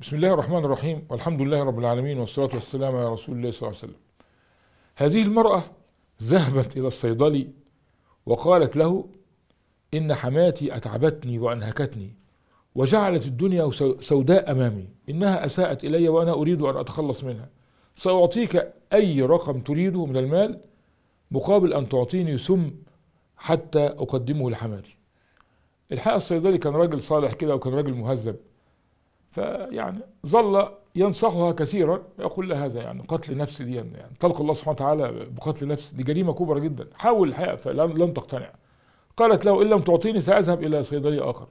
بسم الله الرحمن الرحيم والحمد لله رب العالمين والصلاة والسلام على رسول الله صلى الله عليه وسلم هذه المرأة ذهبت إلى الصيدلي وقالت له إن حماتي أتعبتني وأنهكتني وجعلت الدنيا سوداء أمامي إنها أساءت إلي وأنا أريد أن أتخلص منها سأعطيك أي رقم تريده من المال مقابل أن تعطيني سم حتى أقدمه لحماتي الحق الصيدلي كان راجل صالح كده وكان راجل مهذب فيعني ظل ينصحها كثيرا يقول لها هذا يعني قتل نفس دي يعني تلقى الله سبحانه وتعالى بقتل نفس دي جريمه كبرى جدا حاول الحقيقه فلم تقتنع قالت له ان لم تعطيني ساذهب الى صيدلي اخر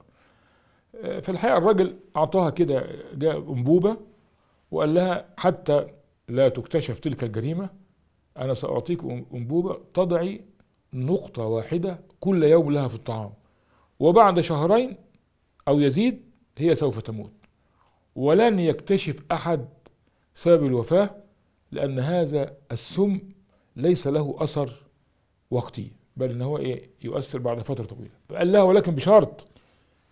آه، في الحقيقه الراجل اعطاها كده جاء انبوبه وقال لها حتى لا تكتشف تلك الجريمه انا ساعطيك انبوبه تضعي نقطه واحده كل يوم لها في الطعام وبعد شهرين او يزيد هي سوف تموت ولن يكتشف أحد سبب الوفاة لأن هذا السم ليس له أثر وقتي بل إن هو إيه يؤثر بعد فترة طويلة قال لها ولكن بشرط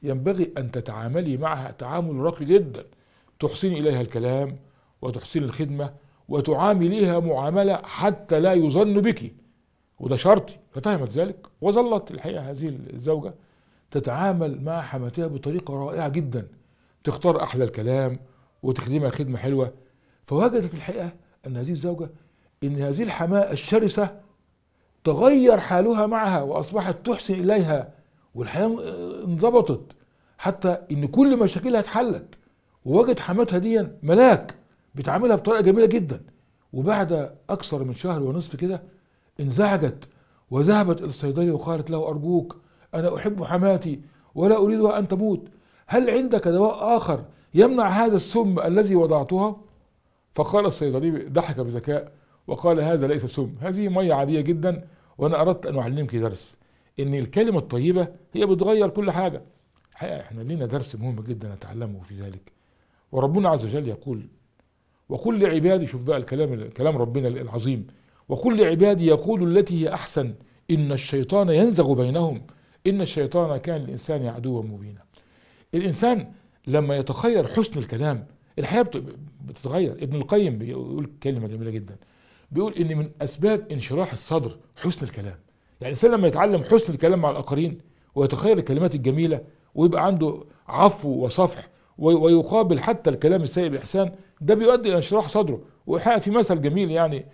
ينبغي أن تتعاملي معها تعامل راقي جدا تحسني إليها الكلام وتحسني الخدمة وتعامليها معاملة حتى لا يظن بك وده شرطي ففهمت ذلك وظلت الحقيقة هذه الزوجة تتعامل مع حماتها بطريقة رائعة جدا تختار أحلى الكلام وتخدمها خدمة حلوة فوجدت الحقيقة أن هذه الزوجة أن هذه الحماة الشرسة تغير حالها معها وأصبحت تحسن إليها والحياة انضبطت حتى أن كل مشاكلها اتحلت ووجد حماتها دي ملاك بتعاملها بطريقة جميلة جدا وبعد أكثر من شهر ونصف كده انزعجت وذهبت إلى الصيدلي وقالت له أرجوك أنا أحب حماتي ولا أريدها أن تموت هل عندك دواء آخر يمنع هذا السم الذي وضعتها فقال الصيدلي ضحك بذكاء وقال هذا ليس سم هذه مية عادية جدا وأنا أردت أن أعلمك درس إن الكلمة الطيبة هي بتغير كل حاجة الحقيقة إحنا لنا درس مهم جدا نتعلمه في ذلك وربنا عز وجل يقول وقل لعبادي شوف بقى الكلام كلام ربنا العظيم وقل لعبادي يقولوا التي هي أحسن إن الشيطان ينزغ بينهم إن الشيطان كان الإنسان عدوا مبينا الإنسان لما يتخير حسن الكلام الحياة بتتغير ابن القيم بيقول كلمة جميلة جدا بيقول إن من أسباب انشراح الصدر حسن الكلام يعني الإنسان لما يتعلم حسن الكلام مع الآخرين ويتخير الكلمات الجميلة ويبقى عنده عفو وصفح ويقابل حتى الكلام السيء بإحسان ده بيؤدي إلى انشراح صدره وحقيقة في مثل جميل يعني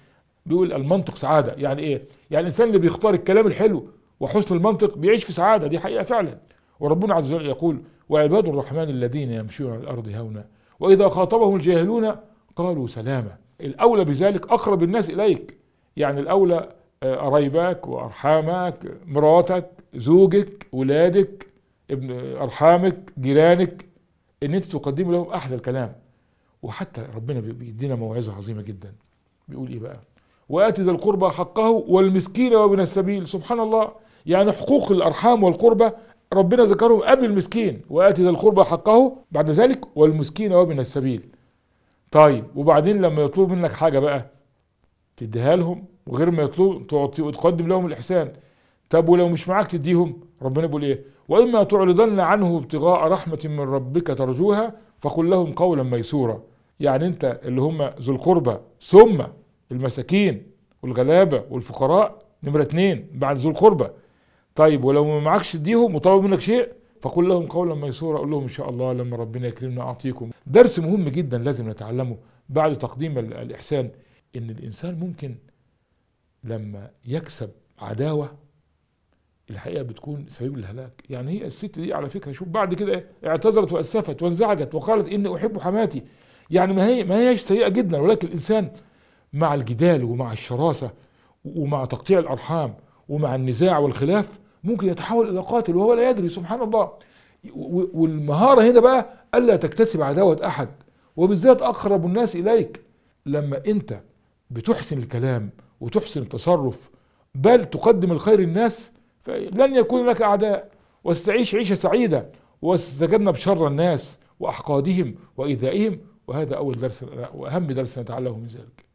بيقول المنطق سعادة يعني إيه؟ يعني الإنسان اللي بيختار الكلام الحلو وحسن المنطق بيعيش في سعادة دي حقيقة فعلا وربنا عز وجل يقول وعباد الرحمن الذين يمشون على الأرض هونا وإذا خاطبهم الجاهلون قالوا سلاما الأولى بذلك أقرب الناس إليك يعني الأولى قرايبك آه، وأرحامك مراتك زوجك ولادك ابن أرحامك جيرانك إن أنت تقدم لهم أحلى الكلام وحتى ربنا بيدينا موعظة عظيمة جدا بيقول إيه بقى وآتي ذا القربى حقه والمسكين وابن السبيل سبحان الله يعني حقوق الأرحام والقربة ربنا ذكرهم قبل المسكين وآتي ذا القربى حقه بعد ذلك والمسكين وابن السبيل طيب وبعدين لما يطلب منك حاجة بقى تديها لهم وغير ما يطلب تعطي وتقدم لهم الإحسان طب ولو مش معاك تديهم ربنا بيقول إيه وإما تعرضن عنه ابتغاء رحمة من ربك ترجوها فقل لهم قولا ميسورا يعني أنت اللي هم ذو القربى ثم المساكين والغلابة والفقراء نمرة اثنين بعد ذو القربى طيب ولو ما معكش اديهم وطلبوا منك شيء فقل لهم قولا ميسورا قول لهم ان شاء الله لما ربنا يكرمنا اعطيكم درس مهم جدا لازم نتعلمه بعد تقديم الاحسان ان الانسان ممكن لما يكسب عداوه الحقيقه بتكون سبب الهلاك يعني هي الست دي على فكره شوف بعد كده اعتذرت واسفت وانزعجت وقالت اني احب حماتي يعني ما هي ما هيش سيئه جدا ولكن الانسان مع الجدال ومع الشراسه ومع تقطيع الارحام ومع النزاع والخلاف ممكن يتحول الى قاتل وهو لا يدري سبحان الله والمهاره هنا بقى الا تكتسب عداوه احد وبالذات اقرب الناس اليك لما انت بتحسن الكلام وتحسن التصرف بل تقدم الخير للناس فلن يكون لك اعداء وستعيش عيشه سعيده وستتجنب شر الناس واحقادهم وايذائهم وهذا اول درس واهم درس نتعلمه من ذلك